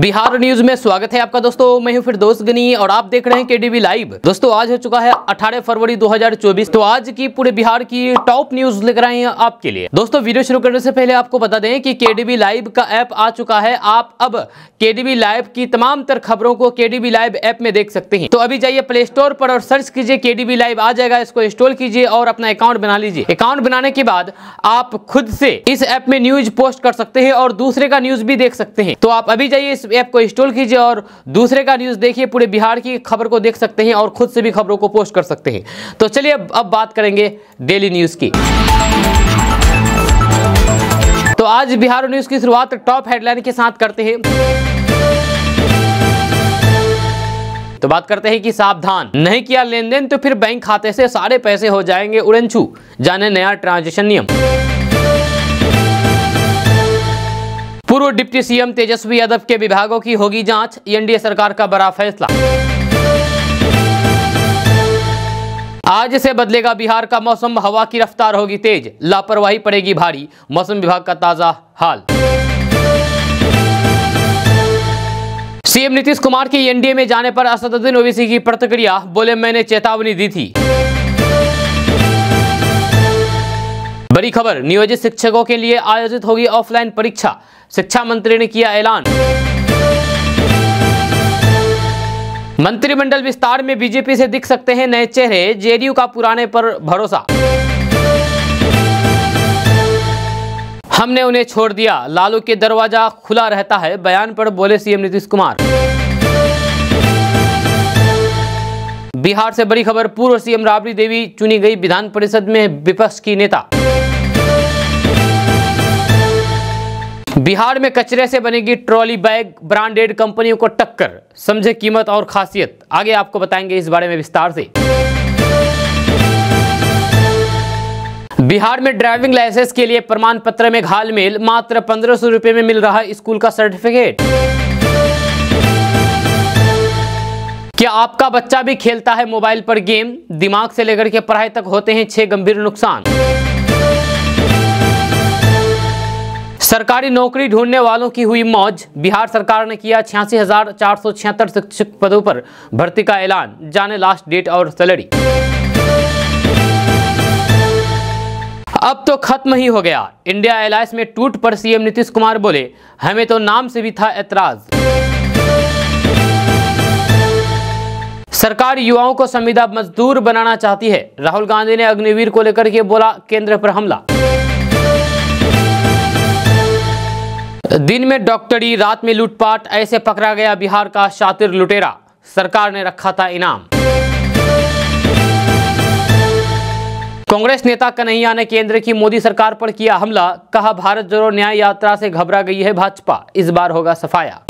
Bihar news में स्वागत है आपका दोस्तों मैं हूं दोस्त गनी और आप देख रहे हैं केडीबी लाइव दोस्तों आज हो चुका है 18 फरवरी 2024 तो आज की पूरे बिहार की टॉप न्यूज लेकर आए हैं आपके लिए दोस्तों वीडियो शुरू करने से पहले आपको बता दें कि केडीबी लाइव का ऐप आ चुका है आप अब केडीबी लाइव की तमाम तर खबरों को केडीबी लाइव ऐप में देख सकते हैं तो अभी जाइए प्ले स्टोर पर और सर्च कीजिए केडीबी लाइव आ जाएगा इसको इंस्टॉल कीजिए और अपना अकाउंट बना लीजिए अकाउंट बनाने के बाद आप खुद से इस ऐप में न्यूज पोस्ट कर सकते हैं और दूसरे का न्यूज भी देख सकते हैं तो आप अभी जाइए इस ऐप को इंस्टॉल कीजिए और दूसरे का न्यूज़ देखिए पूरे बिहार की खबर को देख सकते हैं और खुद से भी खबरों को पोस्ट कर सकते हैं तो चलिए अब अब बात करेंगे डेली न्यूज़ की तो आज बिहार न्यूज़ की शुरुआत टॉप हेडलाइन के साथ करते हैं तो बात करते हैं कि सावधान नहीं किया लेन देन तो फिर बैंक खाते से सारे पैसे हो जाएंगे उड़नछू जाने नया ट्रांजेक्शन नियम पूर्व डिप्टी सीएम तेजस्वी यादव के विभागों की होगी जांच एनडीए सरकार का बड़ा फैसला आज से बदलेगा बिहार का मौसम हवा की रफ्तार होगी तेज लापरवाही पड़ेगी भारी मौसम विभाग का ताजा हाल सीएम नीतीश कुमार की एनडीए में जाने पर असदुद्दीन ओवीसी की प्रतिक्रिया बोले मैंने चेतावनी दी थी बड़ी खबर नियोजित शिक्षकों के लिए आयोजित होगी ऑफलाइन परीक्षा शिक्षा मंत्री ने किया ऐलान मंत्रिमंडल विस्तार में बीजेपी से दिख सकते हैं नए चेहरे जेडीयू का पुराने पर भरोसा हमने उन्हें छोड़ दिया लालू के दरवाजा खुला रहता है बयान पर बोले सीएम नीतीश कुमार बिहार से बड़ी खबर पूर्व सीएम राबड़ी देवी चुनी गई विधान परिषद में विपक्ष की नेता बिहार में कचरे से बनेगी ट्रॉली बैग ब्रांडेड कंपनियों को टक्कर समझे कीमत और खासियत आगे आपको बताएंगे इस बारे में विस्तार से बिहार में ड्राइविंग लाइसेंस के लिए प्रमाण पत्र में घाल मेल मात्र पंद्रह सौ रुपए में मिल रहा है स्कूल का सर्टिफिकेट क्या आपका बच्चा भी खेलता है मोबाइल पर गेम दिमाग से लेकर के पढ़ाई तक होते हैं छह गंभीर नुकसान सरकारी नौकरी ढूंढने वालों की हुई मौज बिहार सरकार ने किया छियासी हजार चार सौ छिहत्तर शिक्षक पदों पर भर्ती का ऐलान जाने लास्ट डेट और सैलरी अब तो खत्म ही हो गया इंडिया एलायस में टूट पर सीएम नीतीश कुमार बोले हमें तो नाम से भी था ऐतराज सरकार युवाओं को संविदा मजदूर बनाना चाहती है राहुल गांधी ने अग्निवीर को लेकर के बोला केंद्र पर हमला दिन में डॉक्टरी रात में लूटपाट ऐसे पकड़ा गया बिहार का शातिर लुटेरा सरकार ने रखा था इनाम कांग्रेस नेता कन्हैया ने केंद्र की मोदी सरकार पर किया हमला कहा भारत जोड़ो न्याय यात्रा से घबरा गई है भाजपा इस बार होगा सफाया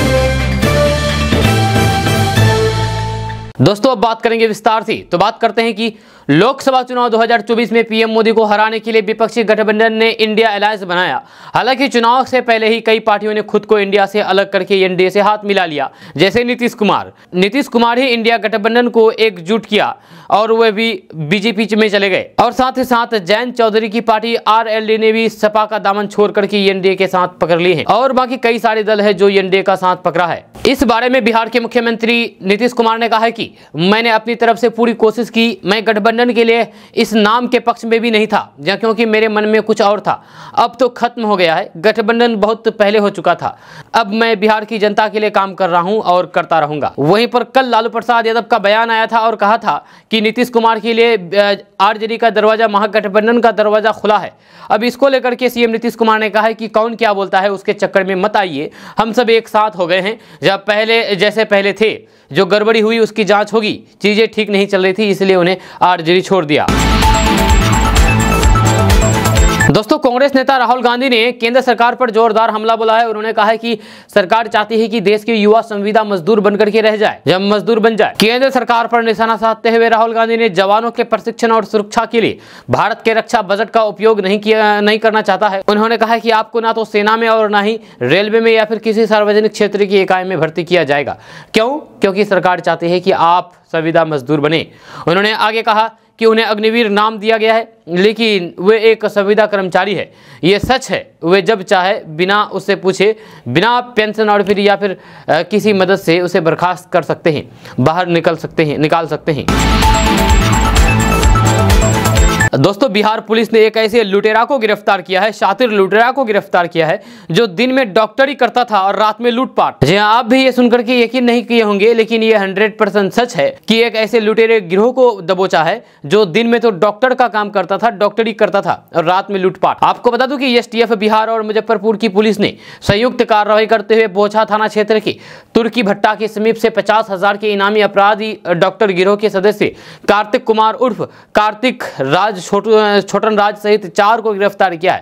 दोस्तों अब बात करेंगे विस्तार से तो बात करते हैं कि लोकसभा चुनाव 2024 में पीएम मोदी को हराने के लिए विपक्षी गठबंधन ने इंडिया अलायंस बनाया हालांकि चुनाव से पहले ही कई पार्टियों ने खुद को इंडिया से अलग करके एनडीए से हाथ मिला लिया जैसे नीतीश कुमार नीतीश कुमार ही इंडिया गठबंधन को एकजुट किया और वे भी बीजेपी में चले गए और साथ ही साथ जयंत चौधरी की पार्टी आर ने भी सपा का दामन छोड़ करके एनडीए के साथ पकड़ लिए है और बाकी कई सारे दल है जो एनडीए का साथ पकड़ा है इस बारे में बिहार के मुख्यमंत्री नीतीश कुमार ने कहा है कि मैंने अपनी तरफ से पूरी कोशिश की मैं गठबंधन के लिए इस नाम के पक्ष में भी नहीं था जहाँ क्योंकि मेरे मन में कुछ और था अब तो खत्म हो गया है गठबंधन बहुत पहले हो चुका था अब मैं बिहार की जनता के लिए काम कर रहा हूँ और करता रहूँगा वहीं पर कल लालू प्रसाद यादव का बयान आया था और कहा था कि नीतीश कुमार के लिए आरजेडी का दरवाजा महागठबंधन का दरवाजा खुला है अब इसको लेकर के सीएम नीतीश कुमार ने कहा है कि कौन क्या बोलता है उसके चक्कर में मत आइए हम सब एक साथ हो गए हैं जब पहले जैसे पहले थे जो गड़बड़ी हुई उसकी जान जांच होगी चीज़ें ठीक नहीं चल रही थी इसलिए उन्हें आरजेडी छोड़ दिया दोस्तों कांग्रेस नेता राहुल गांधी ने केंद्र सरकार पर जोरदार हमला बोला है उन्होंने कहा है कि सरकार चाहती है कि देश के युवा संविदा मजदूर बनकर के रह जाए जब मजदूर बन जाए केंद्र सरकार पर निशाना साधते हुए राहुल गांधी ने जवानों के प्रशिक्षण और सुरक्षा के लिए भारत के रक्षा बजट का उपयोग नहीं किया नहीं करना चाहता है उन्होंने कहा है कि आपको ना तो सेना में और ना ही रेलवे में या फिर किसी सार्वजनिक क्षेत्र की इकाई में भर्ती किया जाएगा क्यों क्योंकि सरकार चाहती है की आप संविदा मजदूर बने उन्होंने आगे कहा कि उन्हें अग्निवीर नाम दिया गया है लेकिन वे एक संविदा कर्मचारी है ये सच है वे जब चाहे बिना उससे पूछे बिना पेंशन और फिर या फिर किसी मदद से उसे बर्खास्त कर सकते हैं बाहर निकल सकते हैं निकाल सकते हैं दोस्तों बिहार पुलिस ने एक ऐसे लुटेरा को गिरफ्तार किया है शातिर लुटेरा को गिरफ्तार किया है जो दिन में डॉक्टरी करता था और रात में लूटपाट जी हाँ आप भी ये सुनकर के यकीन नहीं किए होंगे लेकिन ये 100 परसेंट सच है कि एक ऐसे लुटेरे गिरोह को दबोचा है जो दिन में तो डॉक्टर का काम करता था डॉक्टरी करता था और रात में लूटपाट आपको बता दू की एस बिहार और मुजफ्फरपुर की पुलिस ने संयुक्त कार्रवाई करते हुए बोछा थाना क्षेत्र के तुर्की भट्टा के समीप से पचास हजार के इनामी अपराधी डॉक्टर गिरोह के सदस्य कार्तिक कुमार उर्फ कार्तिक राज छोटन छोटन राज सहित चार को गिरफ्तार किया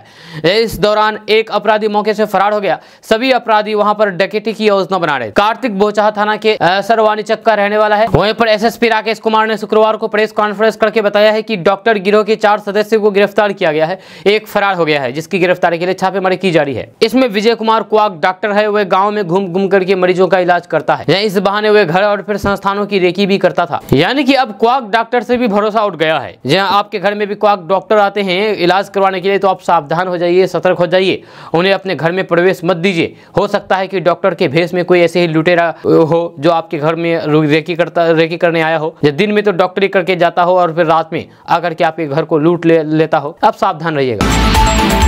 है इस दौरान एक अपराधी मौके से फरार हो गया सभी अपराधी वहां पर डकेटी की योजना बना रहे कार्तिक बोचाह थाना के सरवानी चक का रहने वाला है वहीं पर एसएसपी राकेश कुमार ने शुक्रवार को प्रेस कॉन्फ्रेंस करके बताया है की डॉक्टर गिरोह के चार सदस्य को गिरफ्तार किया गया है एक फरार हो गया है जिसकी गिरफ्तारी के लिए छापेमारी की जा रही है इसमें विजय कुमार कुआक डॉक्टर है वह गाँव में घूम घूम करके मरीजों का इलाज करता है इस बहाने वह घर और फिर संस्थानों की रेकी भी करता था यानी की अब कुआक डॉक्टर से भी भरोसा उठ गया है जहाँ आपके घर में भी बेवकवाक डॉक्टर आते हैं इलाज करवाने के लिए तो आप सावधान हो जाइए सतर्क हो जाइए उन्हें अपने घर में प्रवेश मत दीजिए हो सकता है कि डॉक्टर के भेष में कोई ऐसे ही लुटेरा हो जो आपके घर में रेकी करता रेकी करने आया हो या दिन में तो डॉक्टरी करके जाता हो और फिर रात में आकर के आपके घर को लूट ले, लेता हो आप सावधान रहिएगा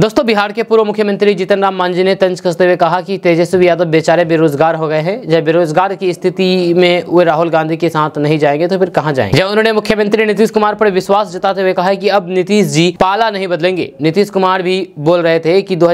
दोस्तों बिहार के पूर्व मुख्यमंत्री जीतन राम मांझी ने तंज कसते हुए कहा कि तेजस्वी यादव बेचारे बेरोजगार हो गए हैं जब बेरोजगार की स्थिति में वे राहुल गांधी के साथ नहीं जाएंगे तो फिर कहाँ जाएंगे जब उन्होंने मुख्यमंत्री नीतीश कुमार पर विश्वास जताते हुए कहा कि अब नीतीश जी पाला नहीं बदलेंगे नीतीश कुमार भी बोल रहे थे कि दो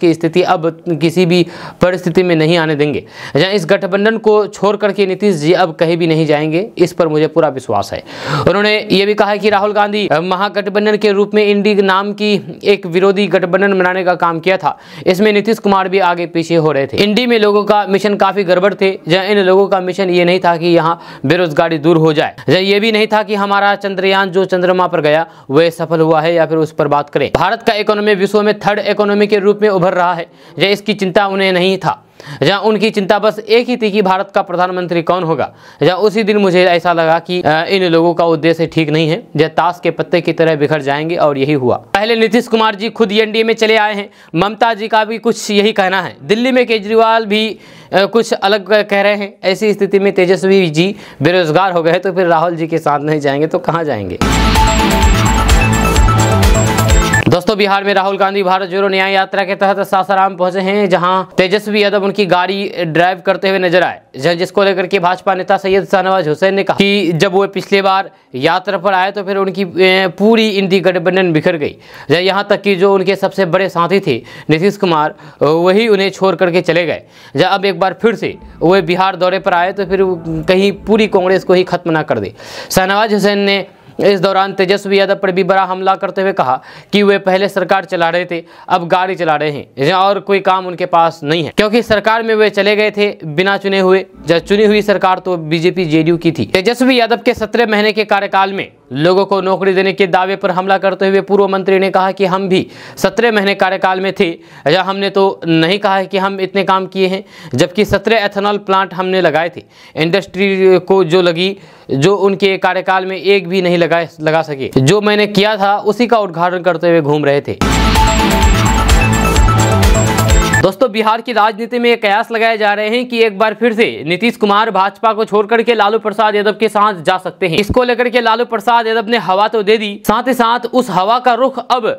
की स्थिति अब किसी भी परिस्थिति में नहीं आने देंगे जहाँ इस गठबंधन को छोड़ करके नीतीश जी अब कहीं भी नहीं जाएंगे इस पर मुझे पूरा विश्वास है उन्होंने ये भी कहा कि राहुल गांधी महागठबंधन के रूप में इंडी नाम की एक विरोधी गठबंधन गठबंधन बनाने का काम किया था इसमें नीतीश कुमार भी आगे पीछे हो रहे थे इंडी में लोगों का मिशन काफ़ी गड़बड़ थे जहाँ इन लोगों का मिशन ये नहीं था कि यहाँ बेरोजगारी दूर हो जाए जहाँ ये भी नहीं था कि हमारा चंद्रयान जो चंद्रमा पर गया वह सफल हुआ है या फिर उस पर बात करें भारत का इकोनॉमी विश्व में थर्ड इकोनॉमी के रूप में उभर रहा है यह इसकी चिंता उन्हें नहीं था जहाँ उनकी चिंता बस एक ही थी कि भारत का प्रधानमंत्री कौन होगा जहाँ उसी दिन मुझे ऐसा लगा कि इन लोगों का उद्देश्य ठीक नहीं है जह ताश के पत्ते की तरह बिखर जाएंगे और यही हुआ पहले नीतीश कुमार जी खुद एनडीए में चले आए हैं ममता जी का भी कुछ यही कहना है दिल्ली में केजरीवाल भी कुछ अलग कह रहे हैं ऐसी स्थिति में तेजस्वी जी बेरोजगार हो गए तो फिर राहुल जी के साथ नहीं जाएंगे तो कहाँ जाएंगे दोस्तों बिहार में राहुल गांधी भारत जोड़ो न्याय यात्रा के तहत सासाराम पहुंचे हैं जहां तेजस्वी यादव उनकी गाड़ी ड्राइव करते हुए नजर आए जिसको लेकर के भाजपा नेता सैयद शाहनवाज हुसैन ने कहा कि जब वो पिछले बार यात्रा पर आए तो फिर उनकी पूरी इंडी गठबंधन बिखर गई यहाँ तक कि जो उनके सबसे बड़े साथी थे नीतीश कुमार वही उन्हें छोड़ करके चले गए जब अब एक बार फिर से वह बिहार दौरे पर आए तो फिर कहीं पूरी कांग्रेस को ही खत्म ना कर दे शाहनवाज हुसैन ने इस दौरान तेजस्वी यादव पर भी बड़ा हमला करते हुए कहा कि वे पहले सरकार चला रहे थे अब गाड़ी चला रहे हैं और कोई काम उनके पास नहीं है क्योंकि सरकार में वे चले गए थे बिना चुने हुए जब चुनी हुई सरकार तो बीजेपी जेडीयू की थी तेजस्वी यादव के सत्रह महीने के कार्यकाल में लोगों को नौकरी देने के दावे पर हमला करते हुए पूर्व मंत्री ने कहा कि हम भी सत्रह महीने कार्यकाल में थे या हमने तो नहीं कहा है कि हम इतने काम किए हैं जबकि सत्रह एथेनॉल प्लांट हमने लगाए थे इंडस्ट्री को जो लगी जो उनके कार्यकाल में एक भी नहीं लगा लगा सके जो मैंने किया था उसी का उद्घाटन करते हुए घूम रहे थे दोस्तों बिहार की राजनीति में कयास लगाए जा रहे हैं कि एक बार फिर से नीतीश कुमार भाजपा को छोड़कर के लालू प्रसाद यादव के साथ जा सकते हैं इसको लेकर के लालू प्रसाद यादव ने हवा तो दे दी साथ ही साथ उस हवा का रुख अब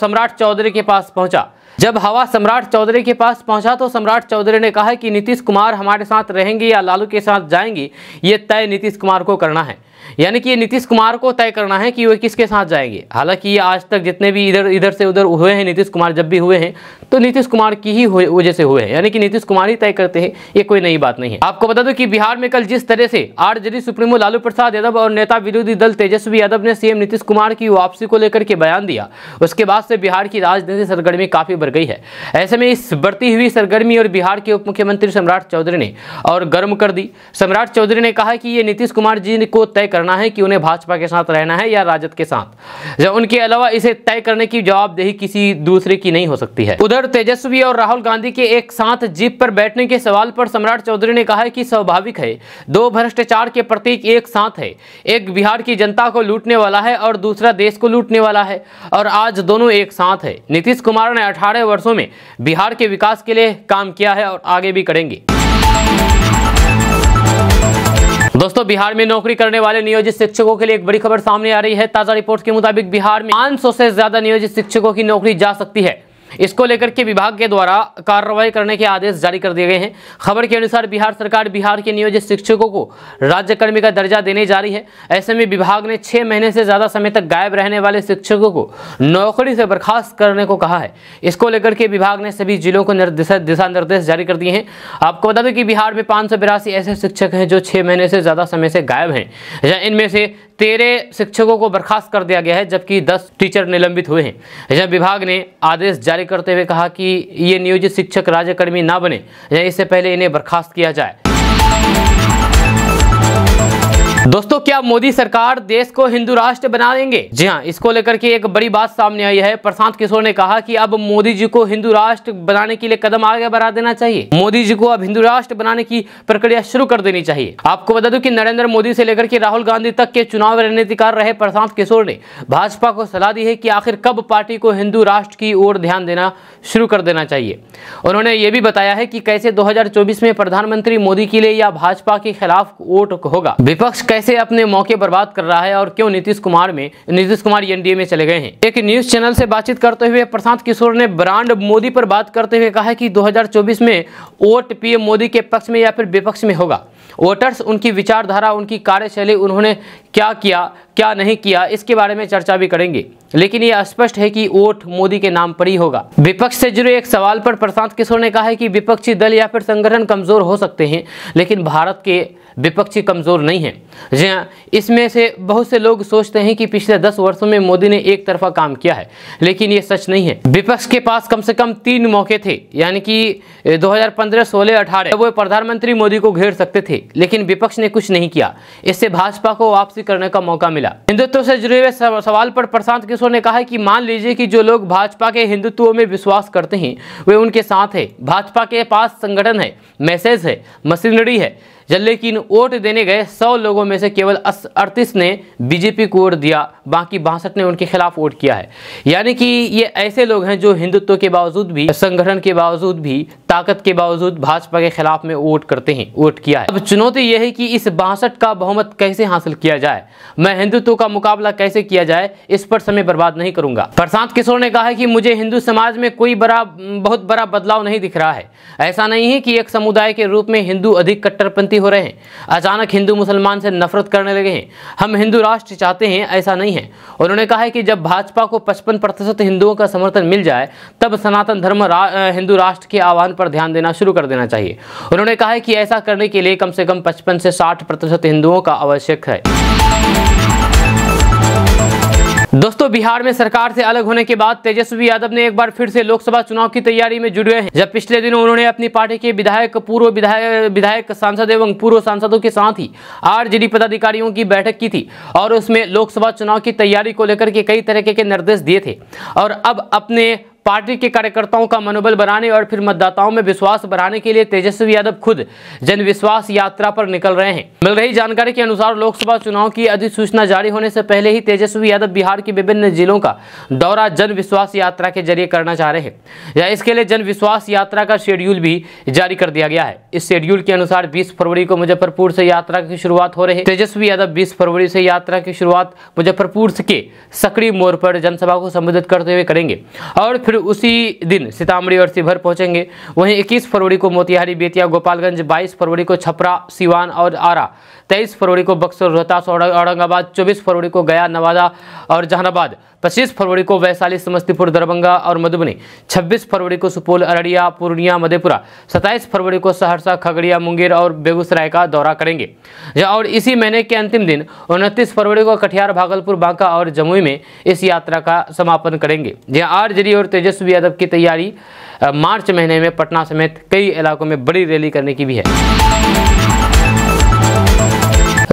सम्राट चौधरी के पास पहुंचा जब हवा सम्राट चौधरी के पास पहुंचा तो सम्राट चौधरी ने कहा कि नीतीश कुमार हमारे साथ रहेंगे या लालू के साथ जाएंगे ये तय नीतीश कुमार को करना है यानी कि ये नीतीश कुमार को तय करना है कि वे किसके साथ जाएंगे हालांकि ये आज तक जितने भी इधर इधर से उधर हुए हैं नीतीश कुमार जब भी हुए हैं तो नीतीश कुमार की ही वजह से हुए हैं यानी कि नीतीश कुमार ही तय करते हैं ये कोई नई बात नहीं है आपको बता दो कि बिहार में कल जिस तरह से आरजेडी सुप्रीमो लालू प्रसाद यादव और नेता विरोधी दल तेजस्वी यादव ने सीएम नीतीश कुमार की वापसी को लेकर के बयान दिया उसके बाद से बिहार की राजनीति सरगर्मी काफी बढ़ गई है ऐसे में इस बढ़ती हुई सरगर्मी और बिहार के उप मुख्यमंत्री सम्राट चौधरी ने और गर्म कर दी सम्राट चौधरी ने कहा कि ये नीतीश कुमार जी को तय करना है कि उन्हें भाजपा के साथ रहना है या राजद के साथ जब उनके अलावा इसे तय करने की जवाबदेही किसी दूसरे की नहीं हो सकती है उधर तेजस्वी और राहुल गांधी के एक साथ जीप पर बैठने के सवाल पर सम्राट चौधरी ने कहा कि स्वाभाविक है दो भ्रष्टाचार के प्रतीक एक साथ है एक बिहार की जनता को लूटने वाला है और दूसरा देश को लूटने वाला है और आज दोनों एक साथ है नीतीश कुमार ने अठारह अठारह वर्षों में बिहार के विकास के लिए काम किया है और आगे भी करेंगे दोस्तों बिहार में नौकरी करने वाले नियोजित शिक्षकों के लिए एक बड़ी खबर सामने आ रही है ताजा रिपोर्ट के मुताबिक बिहार में 500 से ज्यादा नियोजित शिक्षकों की नौकरी जा सकती है इसको लेकर के विभाग के द्वारा कार्रवाई करने के आदेश जारी कर दिए गए हैं खबर के अनुसार बिहार सरकार बिहार के नियोजित शिक्षकों को राज्यकर्मी का दर्जा देने जा रही है ऐसे में विभाग ने छः महीने से ज़्यादा समय तक गायब रहने वाले शिक्षकों को नौकरी से बर्खास्त करने को कहा है इसको लेकर के विभाग ने सभी जिलों को दिशा निर्देश जारी कर दिए हैं आपको बता दें कि बिहार में पाँच ऐसे शिक्षक हैं जो छः महीने से ज़्यादा समय से गायब हैं या इनमें से तेरह शिक्षकों को बर्खास्त कर दिया गया है जबकि दस टीचर निलंबित हुए हैं यह विभाग ने आदेश जारी करते हुए कहा कि ये नियोजित शिक्षक राज्यकर्मी ना बने या इससे पहले इन्हें बर्खास्त किया जाए दोस्तों क्या मोदी सरकार देश को हिंदू राष्ट्र बना देंगे जी हाँ इसको लेकर के एक बड़ी बात सामने आई है प्रशांत किशोर ने कहा कि अब मोदी जी को हिंदू राष्ट्र बनाने के लिए कदम आगे बढ़ा देना चाहिए मोदी जी को अब हिंदू राष्ट्र बनाने की प्रक्रिया शुरू कर देनी चाहिए आपको बता दू की नरेंद्र मोदी से लेकर के राहुल गांधी तक के चुनाव रणनीतिकार रहे प्रशांत किशोर ने भाजपा को सलाह दी है की आखिर कब पार्टी को हिंदू राष्ट्र की ओर ध्यान देना शुरू कर देना चाहिए उन्होंने ये भी बताया है की कैसे दो में प्रधानमंत्री मोदी के लिए या भाजपा के खिलाफ वोट होगा विपक्ष कैसे अपने मौके बर्बाद कर रहा है और क्यों नीतीश कुमार में नीतीश कुमार एनडीए में चले गए हैं एक न्यूज चैनल से बातचीत करते हुए प्रशांत किशोर ने ब्रांड मोदी पर बात करते हुए कहा कि 2024 में वोट पीएम मोदी के पक्ष में या फिर विपक्ष में होगा वोटर्स उनकी विचारधारा उनकी कार्यशैली उन्होंने क्या किया क्या नहीं किया इसके बारे में चर्चा भी करेंगे लेकिन यह स्पष्ट है कि वोट मोदी के नाम पर ही होगा विपक्ष से जुड़े एक सवाल पर प्रशांत किशोर ने कहा है कि विपक्षी दल या फिर संगठन कमजोर हो सकते हैं लेकिन भारत के विपक्षी कमजोर नहीं है जी हाँ इसमें से बहुत से लोग सोचते हैं कि पिछले दस वर्षों में मोदी ने एक तरफा काम किया है लेकिन ये सच नहीं है विपक्ष के पास कम से कम तीन मौके थे यानी कि 2015, 16, 18 वो प्रधानमंत्री मोदी को घेर सकते थे लेकिन विपक्ष ने कुछ नहीं किया इससे भाजपा को वापसी करने का मौका मिला हिंदुत्व से जुड़े हुए सवाल पर प्रशांत किशोर ने कहा कि मान लीजिए कि जो लोग भाजपा के हिंदुत्व में विश्वास करते हैं वे उनके साथ है भाजपा के पास संगठन है मैसेज है मशीनरी है लेकिन वोट देने गए सौ लोगों में से केवल अड़तीस ने बीजेपी को वोट दिया बाकी बासठ ने उनके खिलाफ वोट किया है यानी कि ये ऐसे लोग हैं जो हिंदुत्व के बावजूद भी संगठन के बावजूद भी ताकत के बावजूद भाजपा के खिलाफ में वोट करते हैं वोट किया है अब चुनौती यह है कि इस बासठ का बहुमत कैसे हासिल किया जाए मैं हिंदुत्व का मुकाबला कैसे किया जाए इस पर समय बर्बाद नहीं करूंगा प्रशांत किशोर ने कहा कि मुझे हिंदू समाज में कोई बड़ा बहुत बड़ा बदलाव नहीं दिख रहा है ऐसा नहीं है कि एक समुदाय के रूप में हिंदू अधिक कट्टरपंथी व्यक्ति हो रहे हैं अचानक हिंदू मुसलमान से नफरत करने लगे हैं हम हिंदू राष्ट्र चाहते हैं ऐसा नहीं है उन्होंने कहा है कि जब भाजपा को पचपन प्रतिशत हिंदुओं का समर्थन मिल जाए तब सनातन धर्म रा, हिंदू राष्ट्र के आह्वान पर ध्यान देना शुरू कर देना चाहिए उन्होंने कहा है कि ऐसा करने के लिए कम से कम पचपन से साठ प्रतिशत हिंदुओं का आवश्यक है दोस्तों बिहार में सरकार से अलग होने के बाद तेजस्वी यादव ने एक बार फिर से लोकसभा चुनाव की तैयारी में जुड़े हैं जब पिछले दिनों उन्होंने अपनी पार्टी के विधायक पूर्व विधायक विधायक सांसद एवं पूर्व सांसदों के साथ ही आरजेडी पदाधिकारियों की बैठक की थी और उसमें लोकसभा चुनाव की तैयारी को लेकर के कई तरीके के निर्देश दिए थे और अब अपने पार्टी के कार्यकर्ताओं का मनोबल बनाने और फिर मतदाताओं में विश्वास बढ़ाने के लिए तेजस्वी यादव खुद जनविश्वास यात्रा पर निकल रहे हैं मिल रही जानकारी के अनुसार लोकसभा चुनाव की अधिसूचना जारी होने से पहले ही तेजस्वी यादव बिहार के विभिन्न जिलों का दौरा जन विश्वास यात्रा के जरिए करना चाह रहे हैं या इसके लिए जन विश्वास यात्रा का शेड्यूल भी जारी कर दिया गया है इस शेड्यूल के अनुसार बीस फरवरी को मुजफ्फरपुर से यात्रा की शुरुआत हो रही है तेजस्वी यादव बीस फरवरी से यात्रा की शुरुआत मुजफ्फरपुर के सकड़ी मोड़ पर जनसभा को संबोधित करते हुए करेंगे और फिर फिर उसी दिन सीतामढ़ी और शिवहर पहुंचेंगे वहीं 21 फरवरी को मोतिहारी बेतिया गोपालगंज 22 फरवरी को छपरा सिवान और आरा तेईस फरवरी को बक्सर रोहतास औरंगाबाद चौबीस फरवरी को गया नवादा और जहानाबाद पच्चीस फरवरी को वैशाली समस्तीपुर दरभंगा और मधुबनी छब्बीस फरवरी को सुपौल अररिया पूर्णिया मधेपुरा सत्ताईस फरवरी को सहरसा खगड़िया मुंगेर और बेगूसराय का दौरा करेंगे और इसी महीने के अंतिम दिन उनतीस फरवरी को कटिहार भागलपुर बांका और जमुई में इस यात्रा का समापन करेंगे जहाँ आरजेडी और तेजस्वी यादव की तैयारी मार्च महीने में पटना समेत कई इलाकों में बड़ी रैली करने की भी है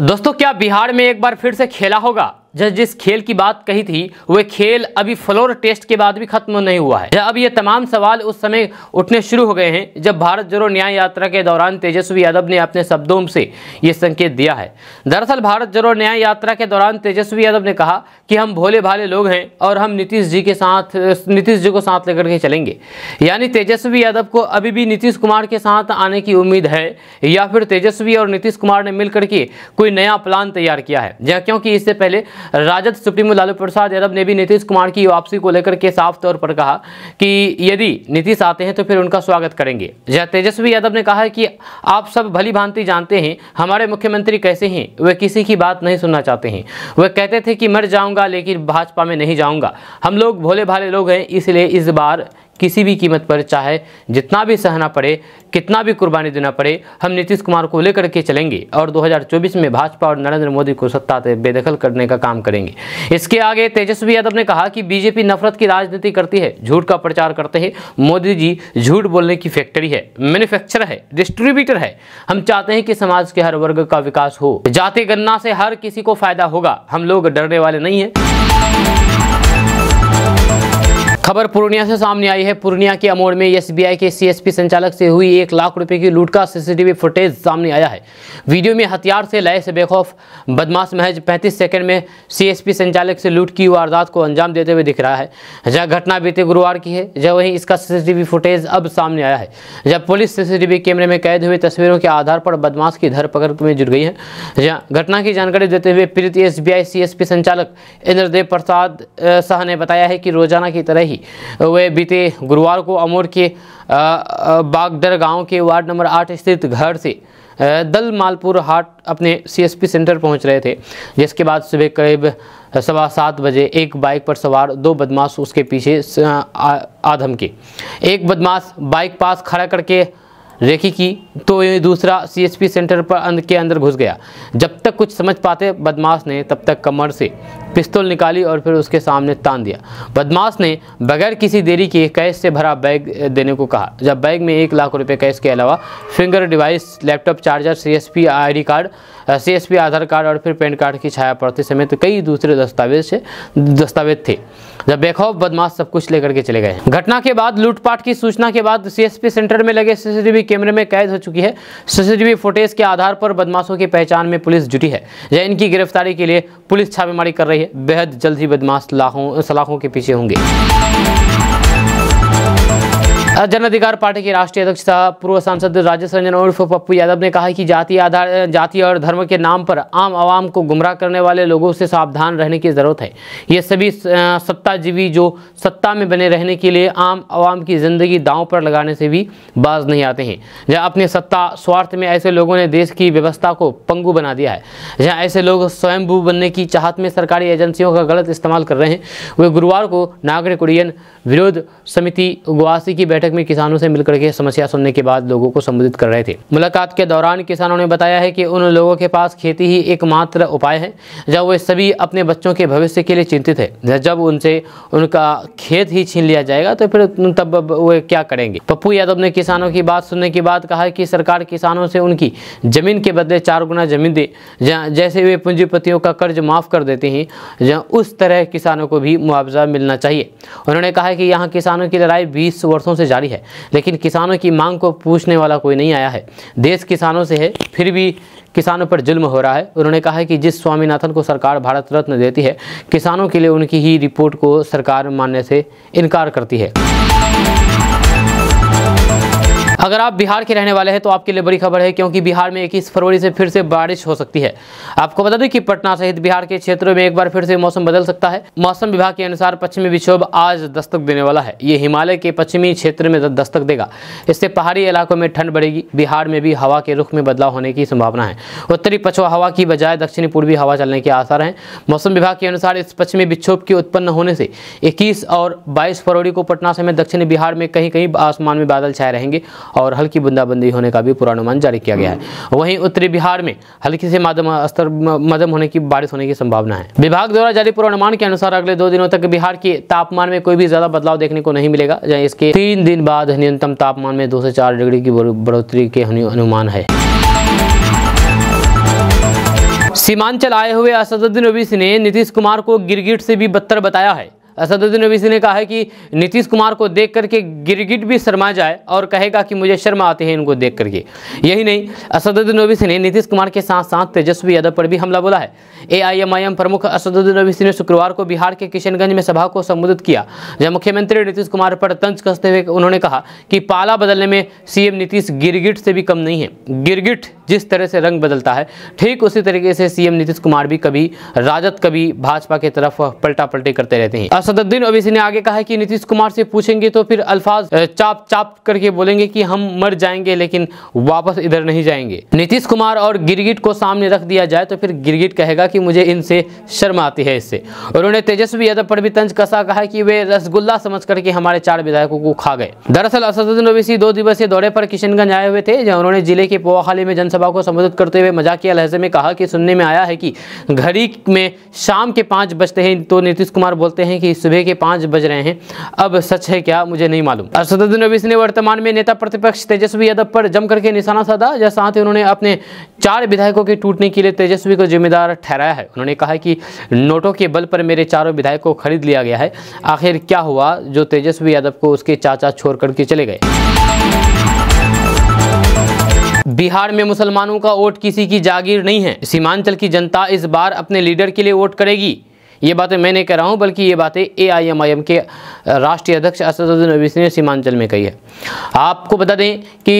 दोस्तों क्या बिहार में एक बार फिर से खेला होगा जिस खेल की बात कही थी वह खेल अभी फ्लोर टेस्ट के बाद भी खत्म नहीं हुआ है अब ये तमाम सवाल उस समय उठने शुरू हो गए हैं जब भारत जोड़ो न्याय यात्रा के दौरान तेजस्वी यादव ने अपने शब्दों से ये संकेत दिया है दरअसल भारत जोड़ो न्याय यात्रा के दौरान तेजस्वी यादव ने कहा कि हम भोले भाले लोग हैं और हम नीतीश जी के साथ नीतीश जी को साथ लेकर के चलेंगे यानी तेजस्वी यादव को अभी भी नीतीश कुमार के साथ आने की उम्मीद है या फिर तेजस्वी और नीतीश कुमार ने मिलकर के कोई नया प्लान तैयार किया है क्योंकि इससे पहले राजद सुप्रीमो लालू प्रसाद यादव ने भी नीतीश कुमार की वापसी को लेकर के साफ तौर पर कहा कि यदि नीतीश आते हैं तो फिर उनका स्वागत करेंगे जहाँ तेजस्वी यादव ने कहा कि आप सब भली भांति जानते हैं हमारे मुख्यमंत्री कैसे हैं वे किसी की बात नहीं सुनना चाहते हैं वह कहते थे कि मर जाऊँगा लेकिन भाजपा में नहीं जाऊँगा हम लोग भोले भाले लोग हैं इसलिए इस बार किसी भी कीमत पर चाहे जितना भी सहना पड़े कितना भी कुर्बानी देना पड़े हम नीतीश कुमार को लेकर के चलेंगे और 2024 में भाजपा और नरेंद्र मोदी को सत्ता से बेदखल करने का काम करेंगे इसके आगे तेजस्वी यादव ने कहा कि बीजेपी नफरत की राजनीति करती है झूठ का प्रचार करते हैं मोदी जी झूठ बोलने की फैक्ट्री है मैन्युफैक्चर है डिस्ट्रीब्यूटर है हम चाहते हैं कि समाज के हर वर्ग का विकास हो जाति गणना से हर किसी को फायदा होगा हम लोग डरने वाले नहीं है खबर पूर्णिया से सामने आई है पूर्णिया के अमोड़ में एसबीआई के सीएसपी संचालक से हुई एक लाख रुपए की लूट का सीसीटीवी फुटेज सामने आया है वीडियो में हथियार से लय से बेखौफ बदमाश महज 35 सेकंड में सीएसपी संचालक से लूट की वारदात को अंजाम देते हुए दिख रहा है जहां घटना बीते गुरुवार की है जब वहीं इसका सीसीटीवी फुटेज अब सामने आया है जब पुलिस सीसीटीवी कैमरे में कैद हुई तस्वीरों के आधार पर बदमाश की धरपकड़ में जुट गई है जहाँ घटना की जानकारी देते हुए पीड़ित एस बी संचालक इंद्रदेव प्रसाद शाह ने बताया है कि रोजाना की तरह ही ही वे बीते गुरुवार को अमोर के बागदर गांव के वार्ड नंबर आठ स्थित घर से दल मालपुर हाट अपने सीएसपी सेंटर पहुंच रहे थे जिसके बाद सुबह करीब सवा सात बजे एक बाइक पर सवार दो बदमाश उसके पीछे आधम के एक बदमाश बाइक पास खड़ा करके रेखी की तो ये दूसरा सीएसपी सेंटर पर अंद के अंदर घुस गया जब तक कुछ समझ पाते बदमाश ने तब तक कमर से पिस्तौल निकाली और फिर उसके सामने तान दिया बदमाश ने बगैर किसी देरी के कैश से भरा बैग देने को कहा जब बैग में एक लाख रुपए कैश के अलावा finger device laptop charger CSP ID card CSP Aadhaar card और फिर पैन कार्ड की छाया पड़ती समेत कई दूसरे दस्तावेज से दस्तावेज थे जब बेखौफ बदमाश सब कुछ लेकर के चले गए घटना के बाद लूटपाट की सूचना के बाद सीएसपी सेंटर में लगे सीसीटीवी कैमरे में कैद हो चुकी है सीसीटीवी फुटेज के आधार पर बदमाशों की पहचान में पुलिस जुटी है या इनकी गिरफ्तारी के लिए पुलिस छापेमारी कर रही है बेहद जल्द ही बदमाश लाखों सलाखों के पीछे होंगे जन अधिकार पार्टी के राष्ट्रीय अध्यक्ष तथा पूर्व सांसद राजेश रंजन उर्फ पप्पू यादव ने कहा कि जाति आधार जाति और धर्म के नाम पर आम आवाम को गुमराह करने वाले लोगों से सावधान रहने की ज़रूरत है ये सभी सत्ताजीवी जो सत्ता में बने रहने के लिए आम आवाम की ज़िंदगी दांव पर लगाने से भी बाज नहीं आते हैं जहाँ अपने सत्ता स्वार्थ में ऐसे लोगों ने देश की व्यवस्था को पंगु बना दिया है जहाँ ऐसे लोग स्वयंभू बनने की चाहत में सरकारी एजेंसियों का गलत इस्तेमाल कर रहे हैं वे गुरुवार को नागरिक उड्डयन विरोध समिति गुवासी की बैठक बैठक में किसानों से मिलकर के समस्या सुनने के बाद लोगों को संबोधित कर रहे थे मुलाकात के दौरान किसानों ने बताया है कि उन लोगों के पास खेती ही एकमात्र उपाय है जब वे सभी अपने बच्चों के भविष्य के लिए चिंतित है जब उनसे उनका खेत ही छीन लिया जाएगा तो फिर तब वे क्या करेंगे पप्पू यादव ने किसानों की बात सुनने के बाद कहा कि सरकार किसानों से उनकी जमीन के बदले चार गुना जमीन दे जैसे वे पूंजीपतियों का कर्ज माफ कर देते हैं उस तरह किसानों को भी मुआवजा मिलना चाहिए उन्होंने कहा कि यहाँ किसानों की लड़ाई बीस वर्षों से जारी है लेकिन किसानों की मांग को पूछने वाला कोई नहीं आया है देश किसानों से है फिर भी किसानों पर जुल्म हो रहा है उन्होंने कहा है कि जिस स्वामीनाथन को सरकार भारत रत्न देती है किसानों के लिए उनकी ही रिपोर्ट को सरकार मानने से इनकार करती है अगर आप बिहार के रहने वाले हैं तो आपके लिए बड़ी खबर है क्योंकि बिहार में इक्कीस फरवरी से फिर से बारिश हो सकती है आपको बता दें कि पटना सहित बिहार के क्षेत्रों में एक बार फिर से मौसम बदल सकता है मौसम विभाग के अनुसार पश्चिमी विक्षोभ आज दस्तक देने वाला है ये हिमालय के पश्चिमी क्षेत्र में दस्तक देगा इससे पहाड़ी इलाकों में ठंड बढ़ेगी बिहार में भी हवा के रुख में बदलाव होने की संभावना है उत्तरी पछुआ हवा की बजाय दक्षिणी पूर्वी हवा चलने के आसार हैं मौसम विभाग के अनुसार इस पश्चिमी विक्षोभ के उत्पन्न होने से इक्कीस और बाईस फरवरी को पटना समेत दक्षिणी बिहार में कहीं कहीं आसमान में बादल छाए रहेंगे और हल्की बूंदाबंदी होने का भी पूर्वानुमान जारी किया गया है वहीं उत्तरी बिहार में हल्की से मध्यम स्तर मध्यम होने की बारिश होने की संभावना है विभाग द्वारा जारी पूर्वानुमान के अनुसार अगले दो दिनों तक बिहार के तापमान में कोई भी ज्यादा बदलाव देखने को नहीं मिलेगा इसके तीन दिन बाद न्यूनतम तापमान में दो से चार डिग्री की बढ़ोतरी के अनुमान है सीमांचल आए हुए असदुद्दीन ओबीसी ने नीतीश कुमार को गिरगिट से भी बदतर बताया है असदुद्दीन ओवैसी ने कहा है कि नीतीश कुमार को देख करके गिरगिट भी शर्मा जाए और कहेगा कि मुझे शर्म आते हैं इनको देख करके यही नहीं असदुद्दीन ओवैसी ने नीतीश कुमार के साथ साथ तेजस्वी यादव पर भी हमला बोला है एआईएमआईएम प्रमुख असदुद्दीन ओवैसी ने शुक्रवार को बिहार के किशनगंज में सभा को संबोधित किया जहां मुख्यमंत्री नीतीश कुमार पर तंज कसते हुए उन्होंने कहा कि पाला बदलने में सीएम नीतीश गिरगिट से भी कम नहीं है गिरगिट जिस तरह से रंग बदलता है ठीक उसी तरीके से सीएम नीतीश कुमार भी कभी राजद कभी भाजपा की तरफ पलटा पलटी करते रहते हैं असदुद्दीन ओवैसी ने आगे कहा है कि नीतीश कुमार से पूछेंगे तो फिर अल्फाज चाप चाप करके बोलेंगे कि हम मर जाएंगे लेकिन वापस इधर नहीं जाएंगे नीतीश कुमार और गिरगिट को सामने रख दिया जाए तो फिर गिरगिट कहेगा कि मुझे इनसे शर्म आती है इससे उन्होंने तेजस्वी यादव पर भी तंज कसा कहा कि वे रसगुल्ला समझ करके हमारे चार विधायकों को खा गए दरअसल असदुद्दीन ओवैसी दो दिवसीय दौरे पर किशनगंज आए हुए थे जहाँ उन्होंने जिले के पोवाखाली में जनसभा को संबोधित करते हुए मजाकिया लहजे में कहा कि सुनने में आया है कि घड़ी में शाम के पांच बजते हैं तो नीतीश कुमार बोलते हैं कि सुबह के पांच बज रहे हैं अब सच है क्या मुझे नहीं मालूम असदुद्दीन अवीसी ने वर्तमान में नेता प्रतिपक्ष तेजस्वी यादव पर जमकर के निशाना साधा या साथ ही उन्होंने अपने चार विधायकों के टूटने के लिए तेजस्वी को जिम्मेदार ठहराया है उन्होंने कहा कि नोटों के बल पर मेरे चारों विधायक को खरीद लिया गया है आखिर क्या हुआ जो तेजस्वी यादव को उसके चाचा छोड़ करके चले गए बिहार में मुसलमानों का वोट किसी की जागीर नहीं है सीमांचल की जनता इस बार अपने लीडर के लिए वोट करेगी ये बातें मैं नहीं कह रहा हूँ बल्कि ये बातें ए आई एम आई एम के राष्ट्रीय अध्यक्ष असदुद्दीन ओवैसी ने सीमांचल में कही है आपको बता दें कि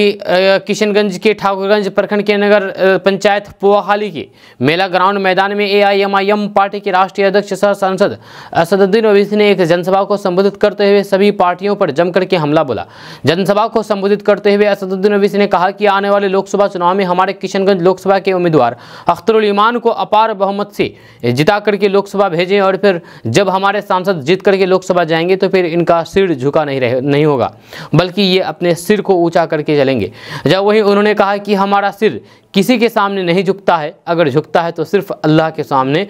किशनगंज के ठाकुरगंज प्रखंड के नगर पंचायत पोहाली के मेला ग्राउंड मैदान में A I M I M party के राष्ट्रीय अध्यक्ष सह सांसद असदुद्दीन ओवैसी ने एक जनसभा को संबोधित करते हुए सभी पार्टियों पर जमकर के हमला बोला जनसभा को संबोधित करते हुए असदुद्दीन ओवैसी ने कहा कि आने वाले लोकसभा चुनाव में हमारे किशनगंज लोकसभा के उम्मीदवार अख्तरुल ईमान को अपार बहुमत से जिता करके लोकसभा भेजे भेजें और फिर जब हमारे सांसद जीत करके लोकसभा जाएंगे तो फिर इनका सिर झुका नहीं रहे नहीं होगा बल्कि ये अपने सिर को ऊंचा करके चलेंगे जब वहीं उन्होंने कहा कि हमारा सिर किसी के सामने नहीं झुकता है अगर झुकता है तो सिर्फ अल्लाह के सामने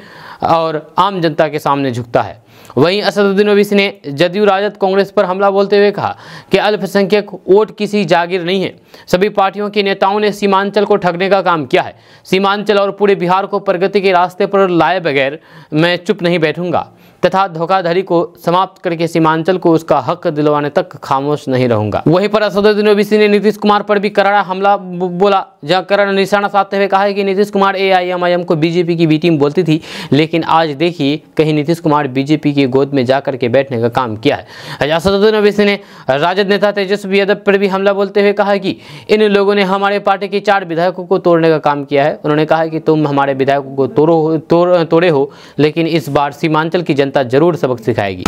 और आम जनता के सामने झुकता है वहीं असदुद्दीन ओवैसी ने जदयू राजद कांग्रेस पर हमला बोलते हुए कहा कि अल्पसंख्यक वोट किसी जागीर नहीं है सभी पार्टियों के नेताओं ने सीमांचल को ठगने का काम किया है सीमांचल और पूरे बिहार को प्रगति के रास्ते पर लाए बगैर मैं चुप नहीं बैठूंगा तथा धोखाधड़ी को समाप्त करके सीमांचल को उसका हक दिलवाने तक खामोश नहीं रहूंगा वहीं पर असदुद्दीन ओबीसी ने नीतीश कुमार पर भी करारा हमला बोला जहां करारा निशाना साधते हुए कहा कि नीतीश कुमार ए को बीजेपी की बी टीम बोलती थी लेकिन आज देखिए कहीं नीतीश कुमार बीजेपी की गोद में जाकर के बैठने का काम किया है असदुद्दीन ओबीसी ने राजद नेता तेजस्वी यादव पर भी हमला बोलते हुए कहा कि इन लोगों ने हमारे पार्टी के चार विधायकों को तोड़ने का काम किया है उन्होंने कहा कि तुम हमारे विधायकों को तोड़ो तोड़े हो लेकिन इस बार सीमांचल की जनता जनता जरूर सबक सिखाएगी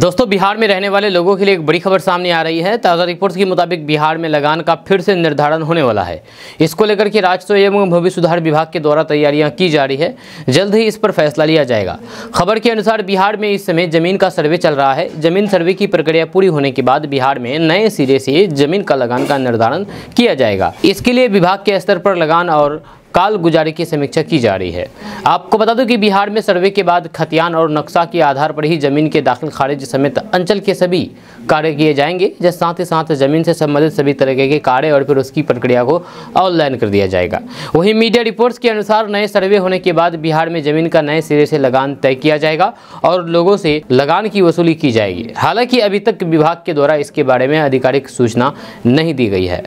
दोस्तों बिहार में रहने वाले लोगों के लिए एक बड़ी खबर सामने आ रही है ताज़ा रिपोर्ट्स के मुताबिक बिहार में लगान का फिर से निर्धारण होने वाला है इसको लेकर के राजस्व एवं भूमि सुधार विभाग के द्वारा तैयारियां की जा रही है जल्द ही इस पर फैसला लिया जाएगा खबर के अनुसार बिहार में इस समय जमीन का सर्वे चल रहा है जमीन सर्वे की प्रक्रिया पूरी होने के बाद बिहार में नए सिरे से जमीन का लगान का निर्धारण किया जाएगा इसके लिए विभाग के स्तर पर लगान और काल गुजारी की समीक्षा की जा रही है आपको बता दूं कि बिहार में सर्वे के बाद खतियान और नक्शा के आधार पर ही जमीन के दाखिल खारिज समेत अंचल के सभी कार्य किए जाएंगे जब साथ ही साथ जमीन से संबंधित सभी तरीके के कार्य और फिर उसकी प्रक्रिया को ऑनलाइन कर दिया जाएगा वहीं मीडिया रिपोर्ट्स के अनुसार नए सर्वे होने के बाद बिहार में जमीन का नए सिरे से लगान तय किया जाएगा और लोगों से लगान की वसूली की जाएगी हालांकि अभी तक विभाग के द्वारा इसके बारे में आधिकारिक सूचना नहीं दी गई है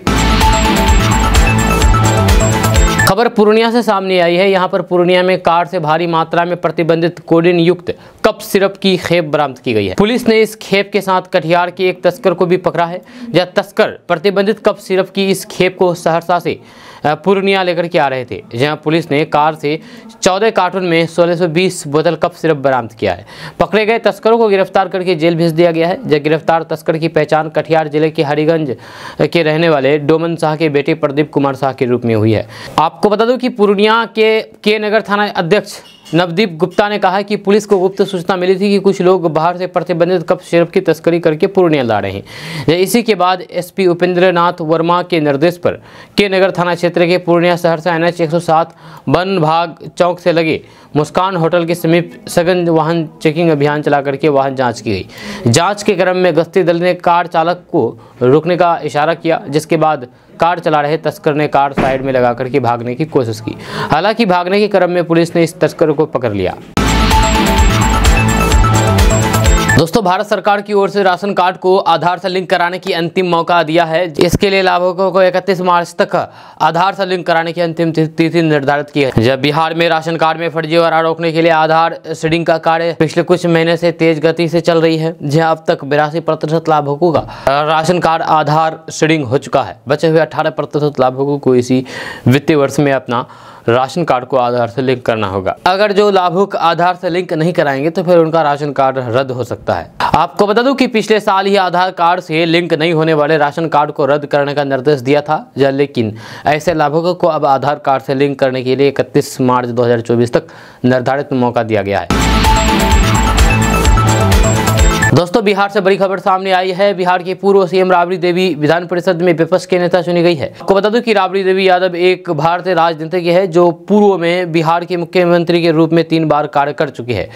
खबर पूर्णिया से सामने आई है यहाँ पर पूर्णिया में कार से भारी मात्रा में प्रतिबंधित कोडिन युक्त कप सिरप की खेप बरामद की गई है पुलिस ने इस खेप के साथ कटिहार के एक तस्कर को भी पकड़ा है जहाँ तस्कर प्रतिबंधित कप सिरप की इस खेप को सहरसा से पूर्णिया लेकर के आ रहे थे जहां पुलिस ने कार से 14 कार्टून में 1620 बोतल कप सिरप बरामद किया है पकड़े गए तस्करों को गिरफ्तार करके जेल भेज दिया गया है जब गिरफ्तार तस्कर की पहचान कटिहार जिले के हरिगंज के रहने वाले डोमन शाह के बेटे प्रदीप कुमार शाह के रूप में हुई है आपको बता दूँ कि पूर्णिया के के नगर थाना अध्यक्ष नवदीप गुप्ता ने कहा कि पुलिस को गुप्त सूचना मिली थी कि कुछ लोग बाहर से प्रतिबंधित कप सिरप की तस्करी करके पूर्णिया ला रहे हैं इसी के बाद एसपी उपेंद्र नाथ वर्मा के निर्देश पर के नगर थाना क्षेत्र के पूर्णिया से एन एच वन भाग चौक से लगे मुस्कान होटल के समीप सघन वाहन चेकिंग अभियान चला करके वाहन जाँच की गई जाँच के क्रम में गश्ती दल ने कार चालक को रुकने का इशारा किया जिसके बाद कार चला रहे तस्कर ने कार साइड में लगा करके भागने की कोशिश की हालांकि भागने के क्रम में पुलिस ने इस तस्कर को पकड़ लिया दोस्तों भारत सरकार की ओर से राशन कार्ड को आधार से लिंक कराने की अंतिम मौका दिया है इसके लिए लाभुकों को 31 मार्च तक आधार से लिंक कराने की अंतिम तिथि निर्धारित की है जब बिहार में राशन कार्ड में फर्जीवाड़ा रोकने के लिए आधार सीडिंग का कार्य पिछले कुछ महीने से तेज गति से चल रही है जहाँ अब तक बिरासी प्रतिशत लाभुकों का राशन कार्ड आधार सीडिंग हो चुका है बचे हुए अठारह प्रतिशत लाभुकों को इसी वित्तीय वर्ष में अपना राशन कार्ड को आधार से लिंक करना होगा अगर जो लाभुक आधार से लिंक नहीं कराएंगे तो फिर उनका राशन कार्ड रद्द हो सकता है आपको बता दूं कि पिछले साल ही आधार कार्ड से लिंक नहीं होने वाले राशन कार्ड को रद्द करने का निर्देश दिया था या लेकिन ऐसे लाभुकों को अब आधार कार्ड से लिंक करने के लिए इकतीस मार्च दो तक निर्धारित मौका दिया गया है दोस्तों बिहार से बड़ी खबर सामने आई है बिहार के पूर्व सीएम राबड़ी देवी विधान परिषद में विपक्ष के नेता चुनी गई है आपको बता दूं कि राबड़ी देवी यादव एक भारतीय राजनीतिज्ञ है जो पूर्व में बिहार के मुख्यमंत्री के रूप में तीन बार कार्य कर चुकी है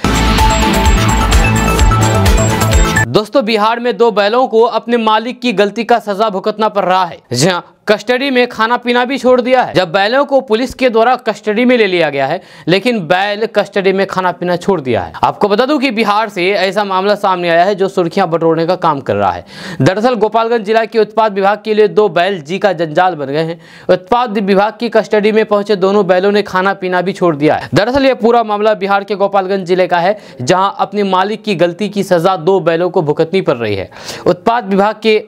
दोस्तों बिहार में दो बैलों को अपने मालिक की गलती का सजा भुगतना पड़ रहा है जहां कस्टडी में खाना पीना भी छोड़ दिया है जब बैलों को पुलिस के द्वारा कस्टडी में ले लिया गया है लेकिन बैल कस्टडी में खाना पीना छोड़ दिया है आपको बता दूं कि बिहार से ऐसा मामला सामने आया है जो सुर्खियां बटोरने का काम कर रहा है दरअसल गोपालगंज जिला के उत्पाद विभाग के लिए दो बैल जी का जंजाल बन गए हैं उत्पाद विभाग की कस्टडी में पहुंचे दोनों बैलों ने खाना पीना भी छोड़ दिया है दरअसल यह पूरा मामला बिहार के गोपालगंज जिले का है जहाँ अपने मालिक की गलती की सजा दो बैलों को भुगतनी पड़ रही है उत्पाद विभाग के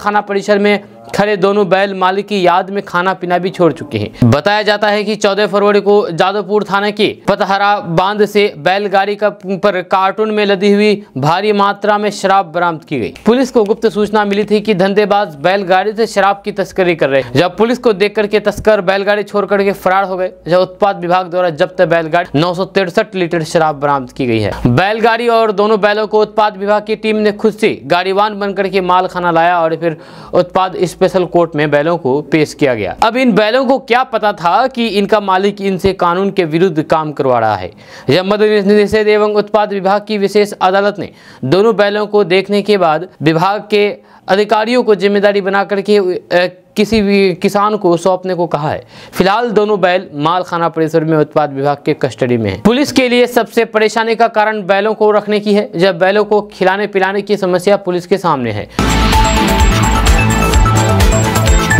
खाना परिसर में खड़े दोनों बैल मालिक की याद में खाना पीना भी छोड़ चुके हैं बताया जाता है कि 14 फरवरी को जादवपुर थाना के पतहरा बांध से बैलगाड़ी का पर कार्टून में लदी हुई भारी मात्रा में शराब बरामद की गई पुलिस को गुप्त सूचना मिली थी कि धंधेबाज बैलगाड़ी से शराब की तस्करी कर रहे जब पुलिस को देख करके तस्कर बैलगाड़ी छोड़ करके फरार हो गए जब उत्पाद विभाग द्वारा जब्त बैलगाड़ी नौ लीटर शराब बरामद की गई है बैलगाड़ी और दोनों बैलों को उत्पाद विभाग की टीम ने खुद से गाड़ीवान बनकर के माल खाना लाया और फिर उत्पाद इस स्पेशल कोर्ट में बैलों को पेश किया गया अब इन बैलों को क्या पता था कि इनका मालिक इनसे कानून के विरुद्ध काम करवा रहा है जब मध्य निषेध एवं उत्पाद विभाग की विशेष अदालत ने दोनों बैलों को देखने के बाद विभाग के अधिकारियों को जिम्मेदारी बना करके किसी भी किसान को सौंपने को कहा है फिलहाल दोनों बैल मालखाना परिसर में उत्पाद विभाग के कस्टडी में है पुलिस के लिए सबसे परेशानी का कारण बैलों को रखने की है जब बैलों को खिलाने पिलाने की समस्या पुलिस के सामने है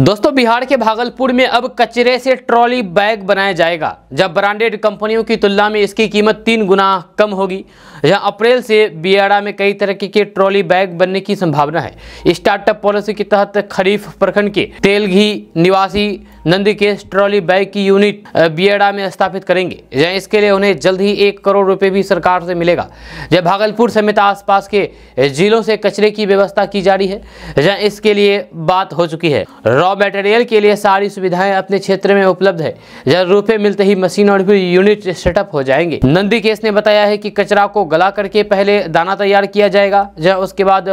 दोस्तों बिहार के भागलपुर में अब कचरे से ट्रॉली बैग बनाया जाएगा जब ब्रांडेड कंपनियों की तुलना में इसकी कीमत तीन गुना कम होगी यहाँ अप्रैल से बियाड़ा में कई तरह के ट्रॉली बैग बनने की संभावना है स्टार्टअप पॉलिसी के तहत खरीफ प्रखंड के तेलघी निवासी नंदीकेश ट्रॉली बैग की यूनिट बियाड़ा में स्थापित करेंगे जहाँ इसके लिए उन्हें जल्द ही एक करोड़ रुपए भी सरकार से मिलेगा जहाँ भागलपुर समेत आसपास के जिलों से कचरे की व्यवस्था की जा रही है जहाँ इसके लिए बात हो चुकी है रॉ मटेरियल के लिए सारी सुविधाएं अपने क्षेत्र में उपलब्ध है जहाँ रुपये मिलते ही मशीन और यूनिट सेटअप हो जाएंगे नंदीकेश ने बताया है की कचरा को गला करके पहले दाना तैयार किया जाएगा जो उसके बाद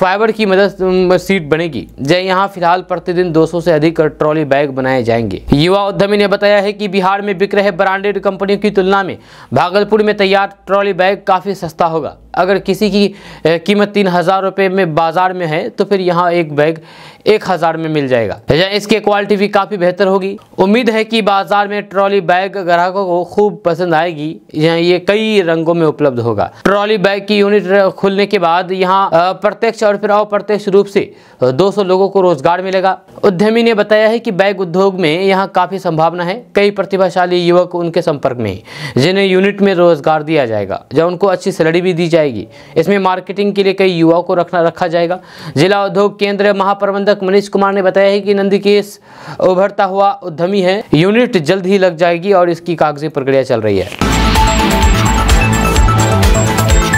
फाइबर की मदद सीट बनेगी जय यहाँ फिलहाल प्रतिदिन 200 से अधिक ट्रॉली बैग बनाए जाएंगे युवा उद्यमी ने बताया है कि बिहार में बिक रहे ब्रांडेड कंपनियों की तुलना में भागलपुर में तैयार ट्रॉली बैग काफ़ी सस्ता होगा अगर किसी की कीमत तीन हज़ार रुपये में बाज़ार में है तो फिर यहाँ एक बैग एक हज़ार में मिल जाएगा या इसकी क्वालिटी भी काफ़ी बेहतर होगी उम्मीद है कि बाज़ार में ट्रॉली बैग ग्राहकों को खूब पसंद आएगी यहाँ ये कई रंगों में उपलब्ध होगा ट्रॉली बैग की यूनिट खुलने के बाद यहाँ प्रत्यक्ष अध्यक्ष और फिराव प्रत्यक्ष रूप से 200 लोगों को रोजगार मिलेगा उद्यमी ने बताया है कि बैग उद्योग में यहाँ काफ़ी संभावना है कई प्रतिभाशाली युवक उनके संपर्क में जिन्हें यूनिट में रोजगार दिया जाएगा जब उनको अच्छी सैलरी भी दी जाएगी इसमें मार्केटिंग के लिए कई युवाओं को रखना रखा जाएगा जिला उद्योग केंद्र महाप्रबंधक मनीष कुमार ने बताया है कि नंदीकेश उभरता हुआ उद्यमी है यूनिट जल्द ही लग जाएगी और इसकी कागजी प्रक्रिया चल रही है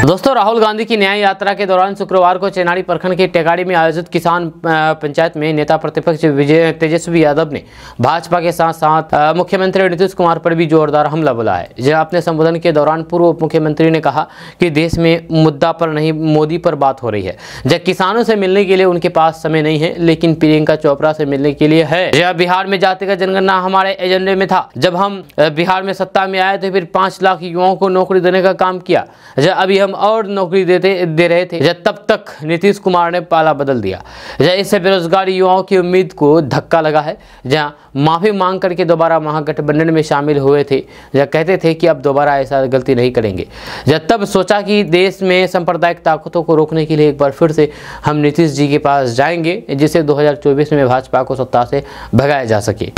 दोस्तों राहुल गांधी की न्याय यात्रा के दौरान शुक्रवार को चेनाड़ी प्रखंड के टेकाड़ी में आयोजित किसान पंचायत में नेता प्रतिपक्ष विजय तेजस्वी यादव ने भाजपा के साथ साथ मुख्यमंत्री नीतीश कुमार पर भी जोरदार हमला बोला है जहां अपने संबोधन के दौरान पूर्व उप मुख्यमंत्री ने कहा कि देश में मुद्दा पर नहीं मोदी पर बात हो रही है जब किसानों से मिलने के लिए उनके पास समय नहीं है लेकिन प्रियंका चोपड़ा से मिलने के लिए है जहाँ बिहार में जाति का जनगणना हमारे एजेंडे में था जब हम बिहार में सत्ता में आए तो फिर पांच लाख युवाओं को नौकरी देने का काम किया जब अभी हम और नौकरी देते दे रहे थे जब तब तक नीतीश कुमार ने पाला बदल दिया जहाँ इससे बेरोजगारी युवाओं की उम्मीद को धक्का लगा है जहाँ माफ़ी मांग करके दोबारा महागठबंधन में शामिल हुए थे जहाँ कहते थे कि अब दोबारा ऐसा गलती नहीं करेंगे जब तब सोचा कि देश में सांप्रदायिक ताकतों को रोकने के लिए एक बार फिर से हम नीतीश जी के पास जाएंगे जिसे दो में भाजपा को सत्ता से भगाया जा सके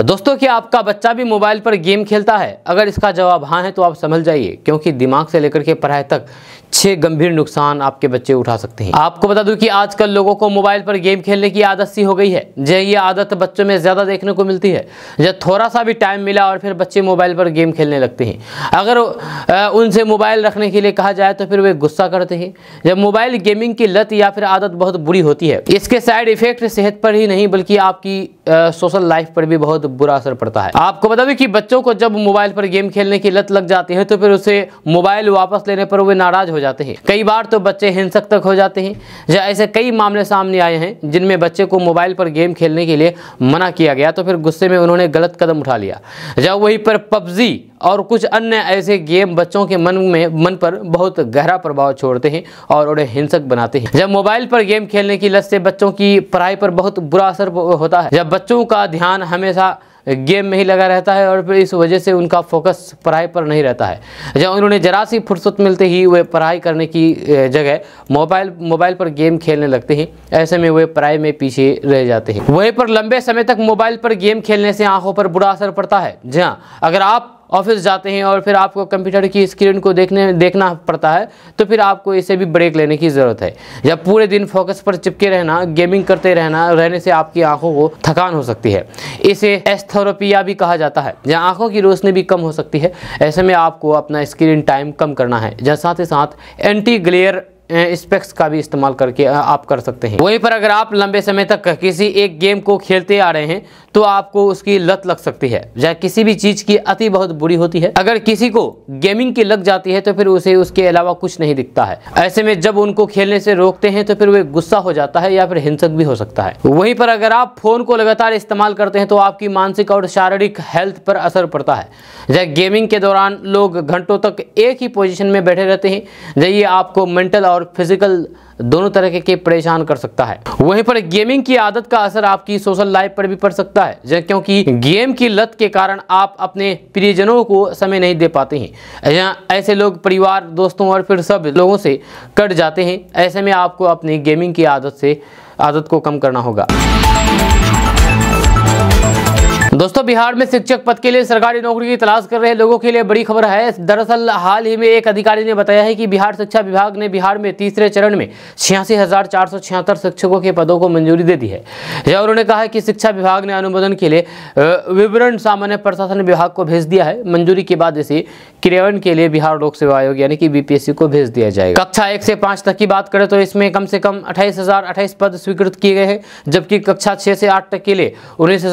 तो दोस्तों क्या आपका बच्चा भी मोबाइल पर गेम खेलता है अगर इसका जवाब हाँ है तो आप समझ जाइए क्योंकि दिमाग से लेकर के पढ़ाई तक छः गंभीर नुकसान आपके बच्चे उठा सकते हैं आपको बता दूं कि आजकल लोगों को मोबाइल पर गेम खेलने की आदत सी हो गई है जय ये आदत बच्चों में ज़्यादा देखने को मिलती है जब थोड़ा सा भी टाइम मिला और फिर बच्चे मोबाइल पर गेम खेलने लगते हैं अगर उनसे मोबाइल रखने के लिए कहा जाए तो फिर वे गुस्सा करते हैं जब मोबाइल गेमिंग की लत या फिर आदत बहुत बुरी होती है इसके साइड इफेक्ट सेहत पर ही नहीं बल्कि आपकी सोशल लाइफ पर भी बहुत बुरा असर पड़ता है आपको बता दें कि बच्चों को जब मोबाइल पर गेम खेलने की लत लग जाती है तो फिर उसे मोबाइल वापस लेने पर वे नाराज हो जाते हैं कई बार तो बच्चे हिंसक तक हो जाते हैं या ऐसे कई मामले सामने आए हैं जिनमें बच्चे को मोबाइल पर गेम खेलने के लिए मना किया गया तो फिर गुस्से में उन्होंने गलत कदम उठा लिया जब वहीं पर पबजी और कुछ अन्य ऐसे गेम बच्चों के मन में मन पर बहुत गहरा प्रभाव छोड़ते हैं और उन्हें हिंसक बनाते हैं जब मोबाइल पर गेम खेलने की लत से बच्चों की पढ़ाई पर बहुत बुरा असर होता है जब बच्चों का ध्यान हमेशा गेम में ही लगा रहता है और फिर इस वजह से उनका फोकस पढ़ाई पर नहीं रहता है जब उन्होंने जरा सी फुर्सत मिलते ही वे पढ़ाई करने की जगह मोबाइल मोबाइल पर गेम खेलने लगते हैं ऐसे में वे पढ़ाई में पीछे रह जाते हैं वहीं पर लंबे समय तक मोबाइल पर गेम खेलने से आंखों पर बुरा असर पड़ता है जी हाँ अगर आप ऑफिस जाते हैं और फिर आपको कंप्यूटर की स्क्रीन को देखने देखना पड़ता है तो फिर आपको इसे भी ब्रेक लेने की ज़रूरत है जब पूरे दिन फोकस पर चिपके रहना गेमिंग करते रहना रहने से आपकी आंखों को थकान हो सकती है इसे एस्थोरोपिया भी कहा जाता है जहाँ आंखों की रोशनी भी कम हो सकती है ऐसे में आपको अपना स्क्रीन टाइम कम करना है जहाँ साथ ही साथ एंटी ग्लेयर स्पेक्स का भी इस्तेमाल करके आप कर सकते हैं वहीं पर अगर आप लंबे समय तक किसी एक गेम को खेलते आ रहे हैं तो आपको उसकी लत लग सकती है या किसी भी चीज़ की अति बहुत बुरी होती है अगर किसी को गेमिंग की लग जाती है तो फिर उसे उसके अलावा कुछ नहीं दिखता है ऐसे में जब उनको खेलने से रोकते हैं तो फिर वे गुस्सा हो जाता है या फिर हिंसक भी हो सकता है वहीं पर अगर आप फोन को लगातार इस्तेमाल करते हैं तो आपकी मानसिक और शारीरिक हेल्थ पर असर पड़ता है जब गेमिंग के दौरान लोग घंटों तक एक ही पोजिशन में बैठे रहते हैं जब ये आपको मेंटल और और फिजिकल दोनों तरह के परेशान कर सकता है वहीं पर गेमिंग की आदत का असर आपकी सोशल लाइफ पर भी पड़ सकता है क्योंकि गेम की लत के कारण आप अपने प्रियजनों को समय नहीं दे पाते हैं या ऐसे लोग परिवार दोस्तों और फिर सब लोगों से कट जाते हैं ऐसे में आपको अपनी गेमिंग की आदत से आदत को कम करना होगा दोस्तों बिहार में शिक्षक पद के लिए सरकारी नौकरी की तलाश कर रहे लोगों के लिए बड़ी खबर है दरअसल हाल ही में एक अधिकारी ने बताया है कि बिहार शिक्षा विभाग ने बिहार में तीसरे चरण में छियासी शिक्षकों के पदों को मंजूरी दे दी है यह उन्होंने कहा है कि शिक्षा विभाग ने अनुमोदन के लिए विवरण सामान्य प्रशासन विभाग को भेज दिया है मंजूरी के बाद इसे क्रियावन के लिए बिहार लोक सेवा आयोग यानी कि बीपीएससी को भेज दिया जाएगा कक्षा एक से पांच तक की बात करें तो इसमें कम से कम अट्ठाईस पद स्वीकृत किए गए हैं जबकि कक्षा छह से आठ तक के लिए उन्नीस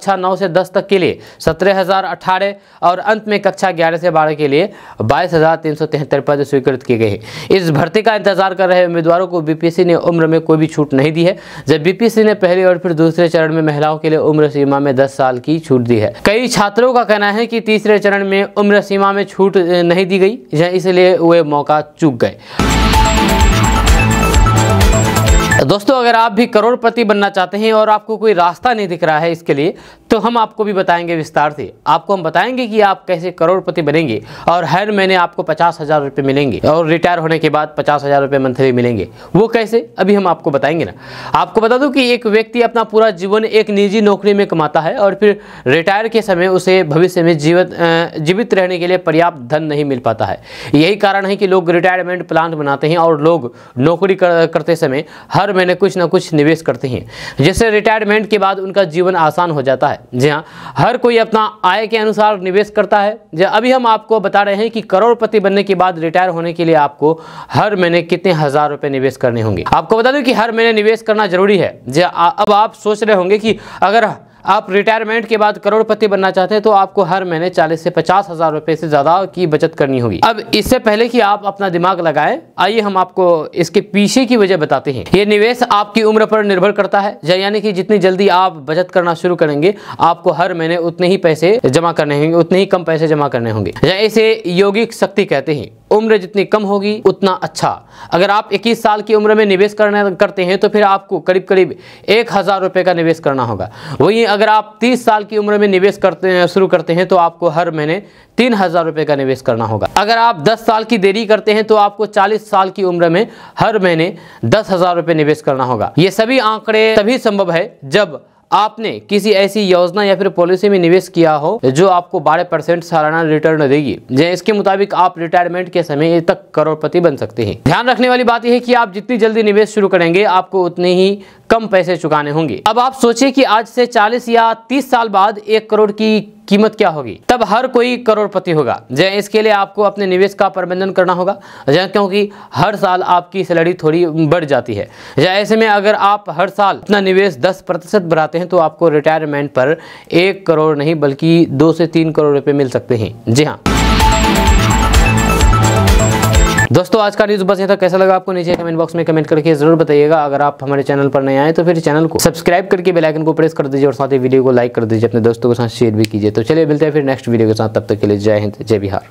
कक्षा नौ से दस तक के लिए सत्रह हज़ार अठारह और अंत में कक्षा ग्यारह से बारह के लिए बाईस हज़ार तीन सौ तिहत्तर पद स्वीकृत किए गए इस भर्ती का इंतजार कर रहे उम्मीदवारों को बीपीएससी ने उम्र में कोई भी छूट नहीं दी है जब बीपीएससी ने पहले और फिर दूसरे चरण में महिलाओं के लिए उम्र सीमा में दस साल की छूट दी है कई छात्रों का कहना है कि तीसरे चरण में उम्र सीमा में छूट नहीं दी गई इसलिए वे मौका चूक गए दोस्तों अगर आप भी करोड़पति बनना चाहते हैं और आपको कोई रास्ता नहीं दिख रहा है इसके लिए तो हम आपको भी बताएंगे विस्तार से आपको हम बताएंगे कि आप कैसे करोड़पति बनेंगे और हर महीने आपको पचास हज़ार रुपये मिलेंगे और रिटायर होने के बाद पचास हज़ार रुपये मंथली मिलेंगे वो कैसे अभी हम आपको बताएंगे ना आपको बता दूँ कि एक व्यक्ति अपना पूरा जीवन एक निजी नौकरी में कमाता है और फिर रिटायर के समय उसे भविष्य में जीवित जीवित रहने के लिए पर्याप्त धन नहीं मिल पाता है यही कारण है कि लोग रिटायरमेंट प्लान बनाते हैं और लोग नौकरी करते समय हर हर महीने कुछ ना कुछ निवेश करते हैं जिससे रिटायरमेंट के बाद उनका जीवन आसान हो जाता है जी हाँ हर कोई अपना आय के अनुसार निवेश करता है जी अभी हम आपको बता रहे हैं कि करोड़पति बनने के बाद रिटायर होने के लिए आपको हर महीने कितने हज़ार रुपये निवेश करने होंगे आपको बता दें कि हर महीने निवेश करना जरूरी है जी अब आप सोच रहे होंगे कि अगर आप रिटायरमेंट के बाद करोड़पति बनना चाहते हैं तो आपको हर महीने चालीस से पचास हज़ार रुपए से ज़्यादा की बचत करनी होगी अब इससे पहले कि आप अपना दिमाग लगाएं आइए हम आपको इसके पीछे की वजह बताते हैं ये निवेश आपकी उम्र पर निर्भर करता है यानी कि जितनी जल्दी आप बचत करना शुरू करेंगे आपको हर महीने उतने ही पैसे जमा करने होंगे उतने ही कम पैसे जमा करने होंगे इसे योगिक शक्ति कहते हैं उम्र जितनी कम होगी उतना अच्छा अगर आप 21 साल की उम्र में निवेश करना करते हैं तो फिर आपको करीब करीब एक हज़ार रुपये का निवेश करना होगा वहीं अगर आप 30 साल की उम्र में निवेश करते हैं शुरू करते हैं तो आपको हर महीने तीन हज़ार रुपये का निवेश करना होगा अगर आप 10 साल की देरी करते हैं तो आपको 40 साल की उम्र में हर महीने दस हज़ार रुपये निवेश करना होगा ये सभी आंकड़े तभी संभव है जब आपने किसी ऐसी योजना या फिर पॉलिसी में निवेश किया हो जो आपको 12 परसेंट सालाना रिटर्न देगी इसके मुताबिक आप रिटायरमेंट के समय तक करोड़पति बन सकते हैं ध्यान रखने वाली बात यह है कि आप जितनी जल्दी निवेश शुरू करेंगे आपको उतने ही कम पैसे चुकाने होंगे अब आप सोचिए कि आज से 40 या 30 साल बाद एक करोड़ की कीमत क्या होगी तब हर कोई करोड़पति होगा जय इसके लिए आपको अपने निवेश का प्रबंधन करना होगा जय क्योंकि हर साल आपकी सैलरी थोड़ी बढ़ जाती है या ऐसे में अगर आप हर साल अपना निवेश दस प्रतिशत बढ़ाते हैं तो आपको रिटायरमेंट पर एक करोड़ नहीं बल्कि दो से तीन करोड़ रुपये मिल सकते हैं जी हाँ दोस्तों आज का न्यूज बस यहाँ तक कैसा लगा आपको नीचे कमेंट बॉक्स में कमेंट करके जरूर बताइएगा अगर आप हमारे चैनल पर नए आए तो फिर चैनल को सब्सक्राइब करके बेलाइकन को प्रेस कर दीजिए और साथ ही वीडियो को लाइक कर दीजिए अपने दोस्तों के साथ शेयर भी कीजिए तो चलिए मिलते हैं फिर नेक्स्ट वीडियो के साथ तब तक के लिए जय हिंद जय बिहार